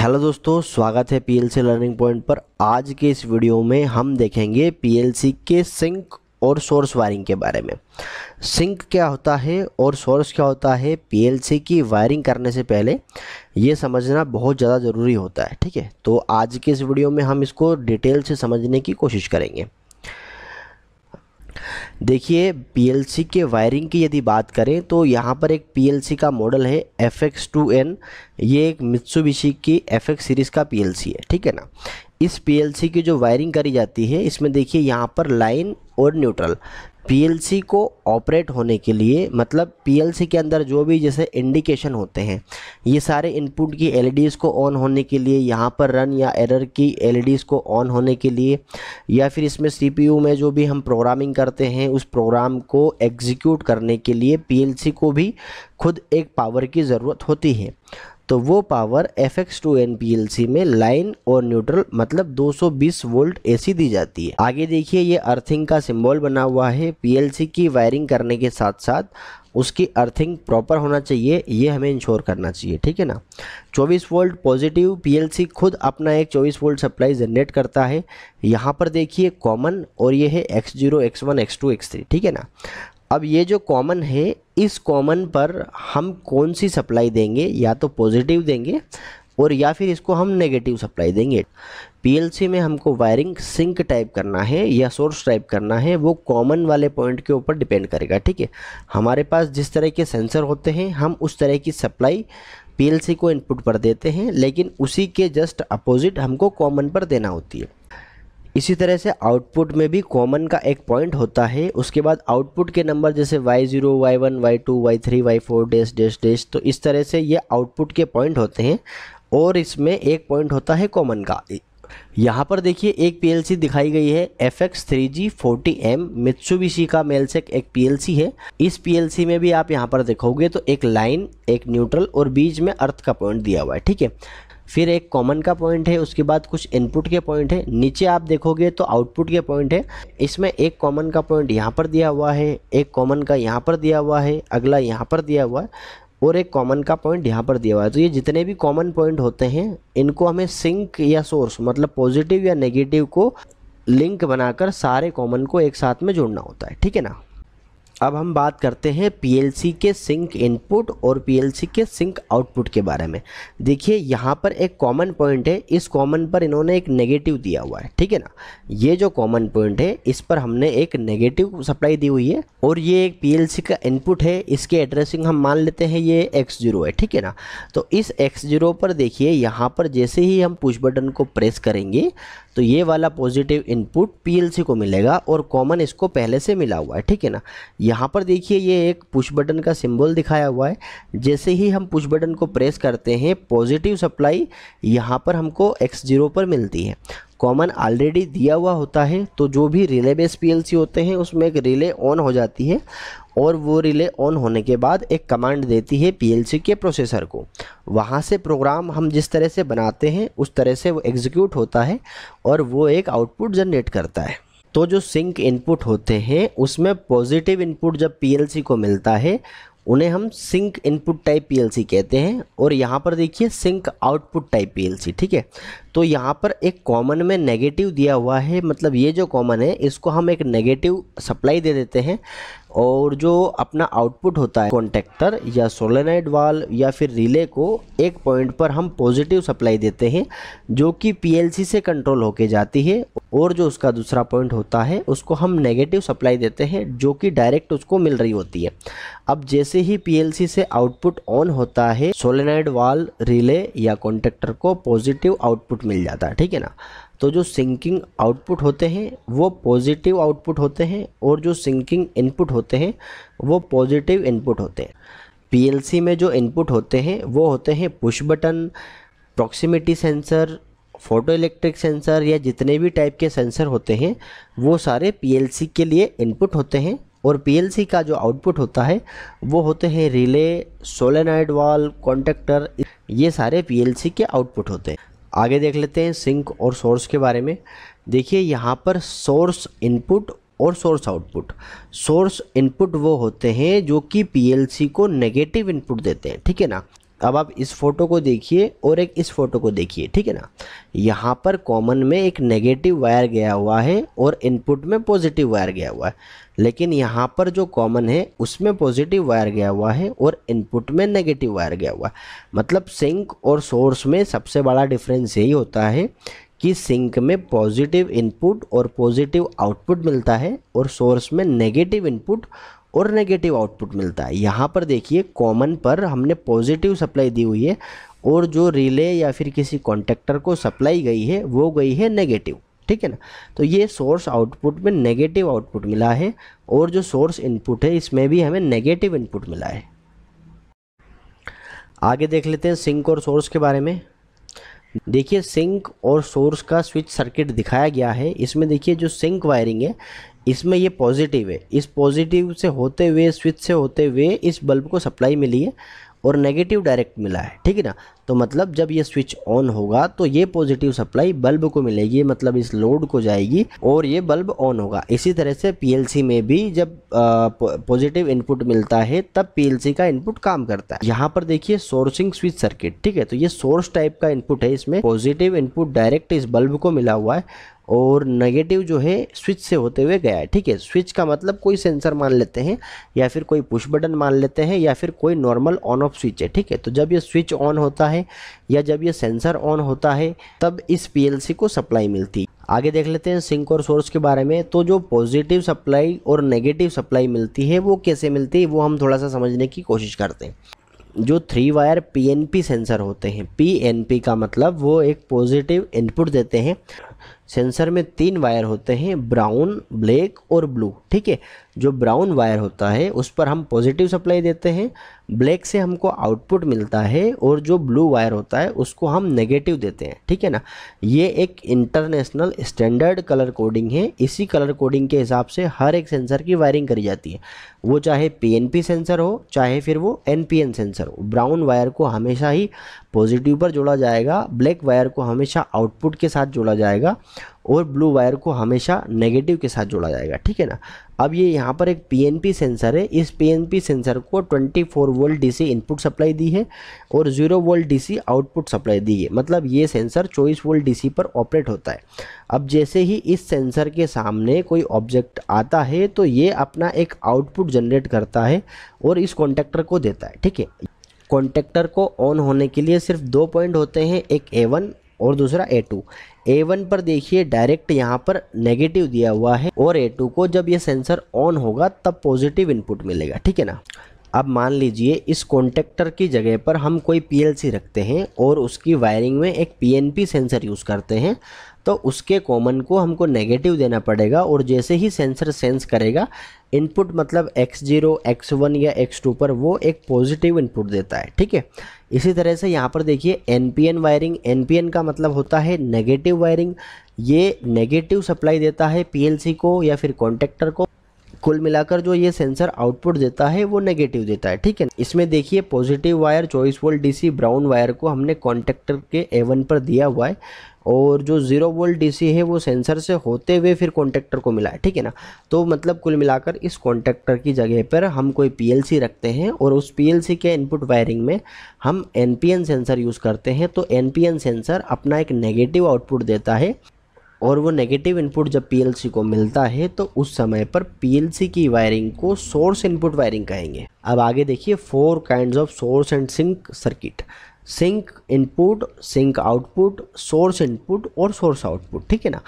hello दोस्तों स्वागत है पीएलसी लर्निंग पॉइंट पर आज के इस वीडियो में हम देखेंगे पीएलसी के सिंक और सोर्स वायरिंग के बारे में सिंक क्या होता है और सोर्स क्या होता है पीएलसी की वायरिंग करने से पहले ये समझना बहुत ज़्यादा ज़रूरी होता है ठीक है तो आज के इस वीडियो में हम इसको डिटेल से समझने की कोशिश करेंगे देखिए पीएलसी के वायरिंग की यदि बात करें तो यहाँ पर एक पीएलसी का मॉडल है एफ एक्स टू एन ये एक मित्सुबिशी की एफ एक्स सीरीज़ का पीएलसी है ठीक है ना इस पीएलसी की जो वायरिंग करी जाती है इसमें देखिए यहाँ पर लाइन और न्यूट्रल पीएलसी को ऑपरेट होने के लिए मतलब पीएलसी के अंदर जो भी जैसे इंडिकेशन होते हैं ये सारे इनपुट की एलईडीज़ को ऑन होने के लिए यहाँ पर रन या एरर की एलईडीज़ को ऑन होने के लिए या फिर इसमें सीपीयू में जो भी हम प्रोग्रामिंग करते हैं उस प्रोग्राम को एग्जीक्यूट करने के लिए पीएलसी को भी खुद एक पावर की ज़रूरत होती है तो वो power F X two N P L C में लाइन और न्यूट्रल मतलब 220 वोल्ट एसी दी जाती है आगे देखिए ये अर्थिंग का सिंबल बना हुआ है पीएलसी की वायरिंग करने के साथ साथ उसकी अर्थिंग प्रॉपर होना चाहिए ये हमें इंश्योर करना चाहिए ठीक है ना 24 वोल्ट पॉजिटिव पीएलसी खुद अपना एक 24 वोल्ट सप्लाई जनरेट करता है यहाँ पर देखिए कॉमन और ये है X zero X one X two X three ठीक है ना अब ये जो कॉमन है इस कॉमन पर हम कौन सी सप्लाई देंगे या तो पॉजिटिव देंगे और या फिर इसको हम नेगेटिव सप्लाई देंगे पीएलसी में हमको वायरिंग सिंक टाइप करना है या सोर्स टाइप करना है वो कॉमन वाले पॉइंट के ऊपर डिपेंड करेगा ठीक है हमारे पास जिस तरह के सेंसर होते हैं हम उस तरह की सप्लाई पीएलसी को इनपुट पर देते हैं लेकिन उसी के जस्ट अपोजिट हमको कॉमन पर देना होती है इसी तरह से आउटपुट में भी कॉमन का एक पॉइंट होता है उसके बाद आउटपुट के नंबर जैसे Y zero Y one Y two Y three Y four डेस डेस डेस तो इस तरह से ये आउटपुट के पॉइंट होते हैं और इसमें एक पॉइंट होता है कॉमन का यहाँ पर देखिए एक पीएलसी दिखाई गई है F X three G forty M Mitsubishi का मेलसेक एक पीएलसी है इस पीएलसी में भी आप यहाँ पर देखोगे तो एक लाइन एक न्यूट्रल और बीच में अर्थ का पॉइंट दिया हुआ है ठीक है फिर एक कॉमन का पॉइंट है उसके बाद कुछ इनपुट के पॉइंट है नीचे आप देखोगे तो आउटपुट के पॉइंट है इसमें एक कॉमन का पॉइंट यहाँ पर दिया हुआ है एक कॉमन का यहाँ पर दिया हुआ है अगला यहाँ पर दिया हुआ है और एक कॉमन का पॉइंट यहाँ पर दिया हुआ है तो ये जितने भी कॉमन पॉइंट होते हैं इनको हमें सिंक या सोर्स मतलब पॉजिटिव या नेगेटिव को लिंक बनाकर सारे कॉमन को एक साथ में जोड़ना होता है ठीक है ना अब हम बात करते हैं PLC के सिंक इनपुट और PLC के सिंक आउटपुट के बारे में देखिए यहाँ पर एक कॉमन पॉइंट है इस कॉमन पर इन्होंने एक नेगेटिव दिया हुआ है ठीक है ना ये जो कॉमन पॉइंट है इस पर हमने एक नेगेटिव सप्लाई दी हुई है और ये एक PLC का इनपुट है इसके एड्रेसिंग हम मान लेते हैं ये एक्स जीरो है ठीक है ना तो इस एक्स जीरो पर देखिए यहाँ पर जैसे ही हम पुश बटन को प्रेस करेंगे तो ये वाला पॉजिटिव इनपुट पी को मिलेगा और कॉमन इसको पहले से मिला हुआ है ठीक है ना यहाँ पर देखिए ये एक पुश बटन का सिंबल दिखाया हुआ है जैसे ही हम पुश बटन को प्रेस करते हैं पॉजिटिव सप्लाई यहाँ पर हमको एक्स जीरो पर मिलती है कॉमन ऑलरेडी दिया हुआ होता है तो जो भी रिले बेस पीएलसी होते हैं उसमें एक रिले ऑन हो जाती है और वो रिले ऑन होने के बाद एक कमांड देती है पीएलसी के प्रोसेसर को वहाँ से प्रोग्राम हम जिस तरह से बनाते हैं उस तरह से वो एग्जीक्यूट होता है और वो एक आउटपुट जनरेट करता है तो जो सिंक इनपुट होते हैं उसमें पॉजिटिव इनपुट जब पीएलसी को मिलता है उन्हें हम सिंक इनपुट टाइप पीएलसी कहते हैं और यहाँ पर देखिए सिंक आउटपुट टाइप पीएलसी ठीक है तो यहाँ पर एक कॉमन में नेगेटिव दिया हुआ है मतलब ये जो कॉमन है इसको हम एक नेगेटिव सप्लाई दे देते हैं और जो अपना आउटपुट होता है कॉन्टेक्टर या सोलेनाइड वाल या फिर रिले को एक पॉइंट पर हम पॉजिटिव सप्लाई देते हैं जो कि पीएलसी से कंट्रोल होके जाती है और जो उसका दूसरा पॉइंट होता है उसको हम नेगेटिव सप्लाई देते हैं जो कि डायरेक्ट उसको मिल रही होती है अब जैसे ही पीएलसी से आउटपुट ऑन होता है सोलेनाइड वाल रिले या कॉन्टेक्टर को पॉजिटिव आउटपुट मिल जाता है ठीक है ना तो जो सिंकिंग आउटपुट होते हैं वो पॉजिटिव आउटपुट होते हैं और जो सिंकिंग इनपुट होते हैं वो पॉजिटिव इनपुट होते हैं पीएलसी में जो इनपुट होते हैं वो होते हैं push button proximity sensor photo electric sensor या जितने भी टाइप के सेंसर होते हैं वो सारे पीएलसी के लिए इनपुट होते हैं और पीएलसी का जो आउटपुट होता है वो होते हैं रिले सोलेनाइड वाल कॉन्टेक्टर ये सारे पीएलसी के आउटपुट होते हैं आगे देख लेते हैं सिंक और सोर्स के बारे में देखिए यहाँ पर सोर्स इनपुट और सोर्स आउटपुट सोर्स इनपुट वो होते हैं जो कि पीएलसी को नेगेटिव इनपुट देते हैं ठीक है ना अब आप इस फ़ोटो को देखिए और एक इस फ़ोटो को देखिए ठीक है ना यहाँ पर कॉमन में एक नेगेटिव वायर गया हुआ है और इनपुट में पॉजिटिव वायर गया हुआ है लेकिन यहाँ पर जो कॉमन है उसमें पॉजिटिव वायर गया हुआ है और इनपुट में नेगेटिव वायर गया हुआ है मतलब सिंक और सोर्स में सबसे बड़ा डिफरेंस यही होता है कि सिंक में पॉजिटिव इनपुट और पॉजिटिव आउटपुट मिलता है और सोर्स में नेगेटिव इनपुट और नेगेटिव आउटपुट मिलता है यहाँ पर देखिए कॉमन पर हमने पॉजिटिव सप्लाई दी हुई है और जो रिले या फिर किसी कॉन्टेक्टर को सप्लाई गई है वो गई है नेगेटिव ठीक है ना तो ये सोर्स आउटपुट में नेगेटिव आउटपुट मिला है और जो सोर्स इनपुट है इसमें भी हमें नेगेटिव इनपुट मिला है आगे देख लेते हैं सिंक और सोर्स के बारे में देखिए सिंक और सोर्स का स्विच सर्किट दिखाया गया है इसमें देखिए जो सिंक वायरिंग है इसमें ये पॉजिटिव है इस पॉजिटिव से होते हुए स्विच से होते हुए इस बल्ब को सप्लाई मिली है और नेगेटिव डायरेक्ट मिला है ठीक है ना तो मतलब जब ये स्विच ऑन होगा तो ये पॉजिटिव सप्लाई बल्ब को मिलेगी मतलब इस लोड को जाएगी और ये बल्ब ऑन होगा इसी तरह से पीएलसी में भी जब पॉजिटिव इनपुट मिलता है तब पीएलसी का इनपुट काम करता है यहाँ पर देखिए सोर्सिंग स्विच सर्किट ठीक है तो ये सोर्स टाइप का इनपुट है इसमें पॉजिटिव इनपुट डायरेक्ट इस बल्ब को मिला हुआ है और नेगेटिव जो है स्विच से होते हुए गया है ठीक है स्विच का मतलब कोई सेंसर मान लेते हैं या फिर कोई पुश बटन मान लेते हैं या फिर कोई normal on off off switch है ठीक है तो जब ये स्विच ऑन होता है या जब ये सेंसर ऑन होता है तब इस पीएलसी को सप्लाई मिलती है आगे देख लेते हैं सिंक और सोर्स के बारे में तो जो पॉजिटिव सप्लाई और नेगेटिव सप्लाई मिलती है वो कैसे मिलती है वो हम थोड़ा सा समझने की कोशिश करते हैं जो थ्री वायर पीएनपी सेंसर होते हैं पीएनपी का मतलब वो एक पॉजिटिव इनपुट देते हैं सेंसर में तीन वायर होते हैं ब्राउन ब्लैक और ब्लू ठीक है जो ब्राउन वायर होता है उस पर हम पॉजिटिव सप्लाई देते हैं ब्लैक से हमको आउटपुट मिलता है और जो ब्लू वायर होता है उसको हम नेगेटिव देते हैं ठीक है ना ये एक इंटरनेशनल स्टैंडर्ड कलर कोडिंग है इसी कलर कोडिंग के हिसाब से हर एक सेंसर की वायरिंग करी जाती है वो चाहे पी सेंसर हो चाहे फिर वो एन सेंसर हो ब्राउन वायर को हमेशा ही पॉजिटिव पर जोड़ा जाएगा ब्लैक वायर को हमेशा आउटपुट के साथ जोड़ा जाएगा और ब्लू वायर को हमेशा नेगेटिव के साथ जोड़ा जाएगा ठीक है ना अब ये यहाँ पर एक पीएनपी सेंसर है इस पीएनपी सेंसर को 24 वोल्ट डी इनपुट सप्लाई दी है और 0 वोल्ट डी आउटपुट सप्लाई दी है मतलब ये सेंसर 24 वोल्ट डी पर ऑपरेट होता है अब जैसे ही इस सेंसर के सामने कोई ऑब्जेक्ट आता है तो ये अपना एक आउटपुट जनरेट करता है और इस कॉन्टेक्टर को देता है ठीक है कॉन्टेक्टर को ऑन होने के लिए सिर्फ दो पॉइंट होते हैं एक ए वन और दूसरा ए टू ए वन पर देखिए डायरेक्ट यहाँ पर नेगेटिव दिया हुआ है और ए टू को जब ये सेंसर ऑन होगा तब पॉजिटिव इनपुट मिलेगा ठीक है ना अब मान लीजिए इस कॉन्टेक्टर की जगह पर हम कोई सी रखते हैं और उसकी वायरिंग में एक पी सेंसर यूज़ करते हैं तो उसके कॉमन को हमको नेगेटिव देना पड़ेगा और जैसे ही सेंसर सेंस करेगा इनपुट मतलब एक्स जीरो एक्स वन या एक्स टू पर वो एक पॉजिटिव इनपुट देता है ठीक है इसी तरह से यहाँ पर देखिए N P N wiring N P N का मतलब होता है नेगेटिव वायरिंग ये नेगेटिव सप्लाई देता है पी एल सी को या फिर कॉन्टेक्टर को कुल मिलाकर जो ये सेंसर आउटपुट देता है वो नेगेटिव देता है ठीक है इसमें देखिए पॉजिटिव वायर चौबीस वोल्ट डीसी ब्राउन वायर को हमने कॉन्टेक्टर के एवन पर दिया हुआ है और जो जीरो वोल्ट डीसी है वो सेंसर से होते हुए फिर कॉन्टेक्टर को मिला है ठीक है ना तो मतलब कुल मिलाकर इस कॉन्टेक्टर की जगह पर हम कोई पी रखते हैं और उस पी के इनपुट वायरिंग में हम एन सेंसर यूज़ करते हैं तो एन सेंसर अपना एक नेगेटिव आउटपुट देता है और वो नेगेटिव इनपुट जब पीएलसी को मिलता है तो उस समय पर पीएलसी की वायरिंग को सोर्स इनपुट वायरिंग कहेंगे अब आगे देखिए four kind of source and sink circuit sink input sink output source input और सोर्स आउटपुट ठीक है ना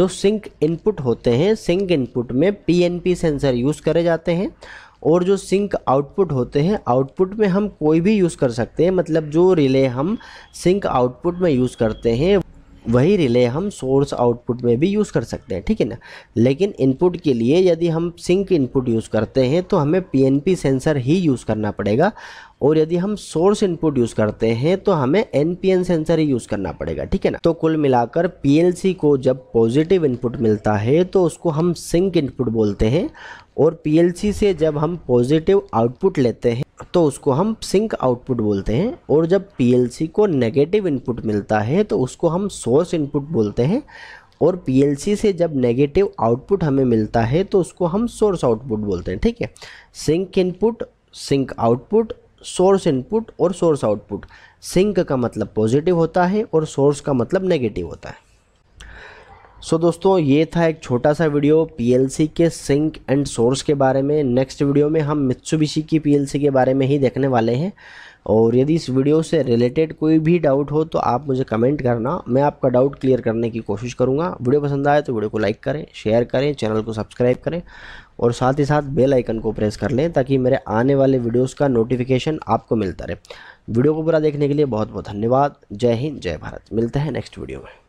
जो सिंक इनपुट होते हैं सिंक इनपुट में पी सेंसर यूज़ करे जाते हैं और जो सिंक आउटपुट होते हैं आउटपुट में हम कोई भी यूज़ कर सकते हैं मतलब जो रिले हम सिंक आउटपुट में यूज़ करते हैं वही रिले हम सोर्स आउटपुट में भी यूज़ कर सकते हैं ठीक है ना लेकिन इनपुट के लिए यदि हम सिंक इनपुट यूज़ करते हैं तो हमें पीएनपी सेंसर ही यूज़ करना पड़ेगा और यदि हम सोर्स इनपुट यूज़ करते हैं तो हमें एनपीएन सेंसर ही यूज़ करना पड़ेगा ठीक है ना तो कुल मिलाकर पीएलसी को जब पॉजिटिव इनपुट मिलता है तो उसको हम सिंक इनपुट बोलते हैं और पी से जब हम पॉजिटिव आउटपुट लेते हैं तो उसको हम सिंक आउटपुट बोलते हैं और जब पीएलसी को नेगेटिव इनपुट मिलता है तो उसको हम सोर्स इनपुट बोलते हैं और पीएलसी से जब नेगेटिव आउटपुट हमें मिलता है तो उसको हम सोर्स आउटपुट बोलते हैं ठीक है sink input sink output source input और सोर्स आउटपुट सिंक का मतलब पॉजिटिव होता है और सोर्स का मतलब नेगेटिव होता है सो so, दोस्तों ये था एक छोटा सा वीडियो पीएलसी के सिंक एंड सोर्स के बारे में नेक्स्ट वीडियो में हम मित्सुबिशी की पीएलसी के बारे में ही देखने वाले हैं और यदि इस वीडियो से रिलेटेड कोई भी डाउट हो तो आप मुझे कमेंट करना मैं आपका डाउट क्लियर करने की कोशिश करूँगा वीडियो पसंद आए तो वीडियो को लाइक करें शेयर करें चैनल को सब्सक्राइब करें और साथ ही साथ बेल आइकन को प्रेस कर लें ताकि मेरे आने वाले वीडियोज़ का नोटिफिकेशन आपको मिलता रहे वीडियो को पूरा देखने के लिए बहुत बहुत धन्यवाद जय हिंद जय भारत मिलते हैं नेक्स्ट वीडियो में